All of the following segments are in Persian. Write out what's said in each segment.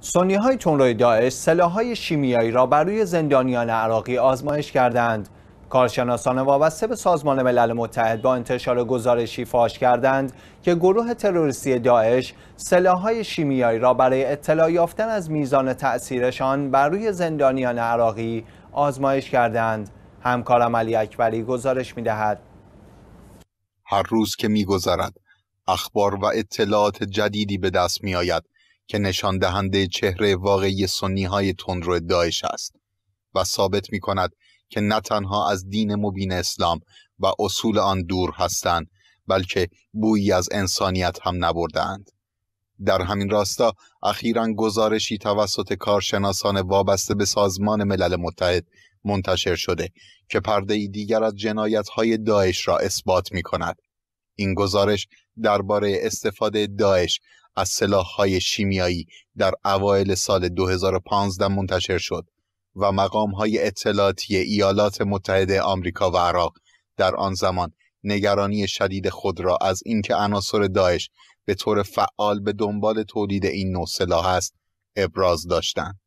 سنی های داعش سلاحهای شیمیایی را بر روی زندانیان عراقی آزمایش کردند کارشناسان وابسته به سازمان ملل متحد با انتشار گزارشی فاش کردند که گروه تروریستی داعش سلاحهای شیمیایی را برای اطلاع یافتن از میزان تأثیرشان بر روی زندانیان عراقی آزمایش کردند همکارم علی اکبری گزارش دهد. هر روز که گذرد اخبار و اطلاعات جدیدی به دست میآید که نشان دهنده چهره واقعی سنی های تندرو داعش است و ثابت می کند که نه تنها از دین مبین اسلام و اصول آن دور هستند بلکه بویی از انسانیت هم نبردند. در همین راستا اخیرا گزارشی توسط کارشناسان وابسته به سازمان ملل متحد منتشر شده که پرده ای دیگر از جنایت های داعش را اثبات می کند. این گزارش درباره استفاده داعش از سلاح‌های شیمیایی در اوایل سال 2015 منتشر شد و مقام‌های اطلاعاتی ایالات متحده آمریکا و عراق در آن زمان نگرانی شدید خود را از اینکه عناصر داعش به طور فعال به دنبال تولید این نوع سلاح است ابراز داشتند.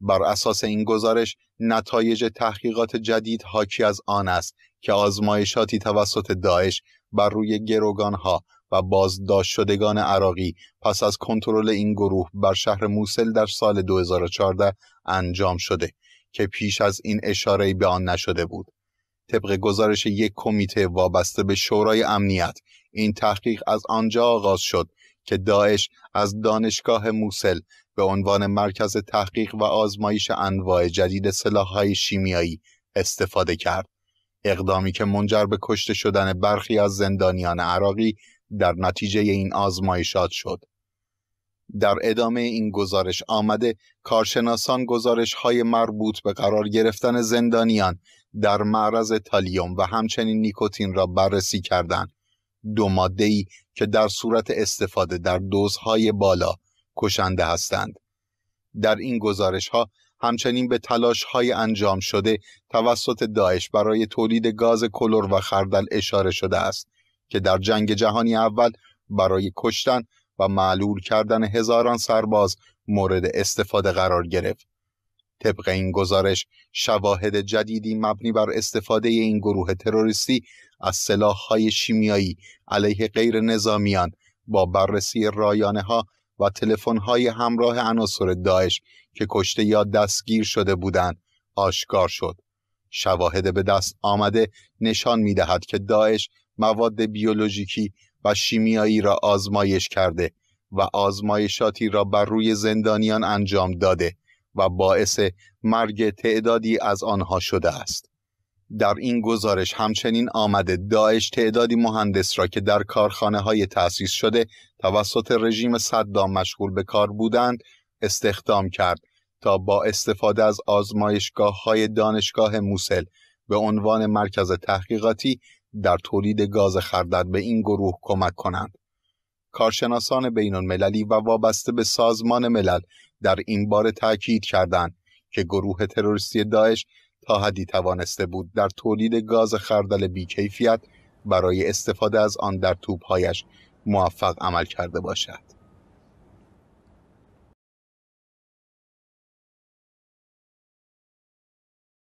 بر اساس این گزارش نتایج تحقیقات جدید حاکی از آن است که آزمایشاتی توسط داعش بر روی ها و بازداشت شدگان عراقی پس از کنترل این گروه بر شهر موسل در سال 2014 انجام شده که پیش از این اشاره به آن نشده بود. طبق گزارش یک کمیته وابسته به شورای امنیت این تحقیق از آنجا آغاز شد که داعش از دانشگاه موسل به عنوان مرکز تحقیق و آزمایش انواع جدید سلاح‌های شیمیایی استفاده کرد. اقدامی که منجر به کشته شدن برخی از زندانیان عراقی در نتیجه این آزمایشات شد. در ادامه این گزارش آمده کارشناسان گزارش های مربوط به قرار گرفتن زندانیان در معرض تالیوم و همچنین نیکوتین را بررسی کردند. دو ماده ای که در صورت استفاده در دوزهای بالا کشنده هستند. در این گزارش ها همچنین به تلاش های انجام شده توسط داعش برای تولید گاز کلور و خردل اشاره شده است که در جنگ جهانی اول برای کشتن و معلول کردن هزاران سرباز مورد استفاده قرار گرفت. طبق این گزارش شواهد جدیدی مبنی بر استفاده این گروه تروریستی از های شیمیایی علیه غیر نظامیان با بررسی رایانه ها و های همراه عناصر داعش که کشته یا دستگیر شده بودند آشکار شد. شواهد به دست آمده نشان دهد که داعش مواد بیولوژیکی و شیمیایی را آزمایش کرده و آزمایشاتی را بر روی زندانیان انجام داده و باعث مرگ تعدادی از آنها شده است. در این گزارش همچنین آمده داعش تعدادی مهندس را که در کارخانه های تأسیس شده توسط رژیم صدام مشغول به کار بودند استخدام کرد تا با استفاده از آزمایشگاه های دانشگاه موسل به عنوان مرکز تحقیقاتی در تولید گاز خردر به این گروه کمک کنند. کارشناسان بین المللی و وابسته به سازمان ملل در این بار تاکید کردند که گروه تروریستی داعش تا حدی توانسته بود در تولید گاز خردل بیکیفیت برای استفاده از آن در توپهایش موفق عمل کرده باشد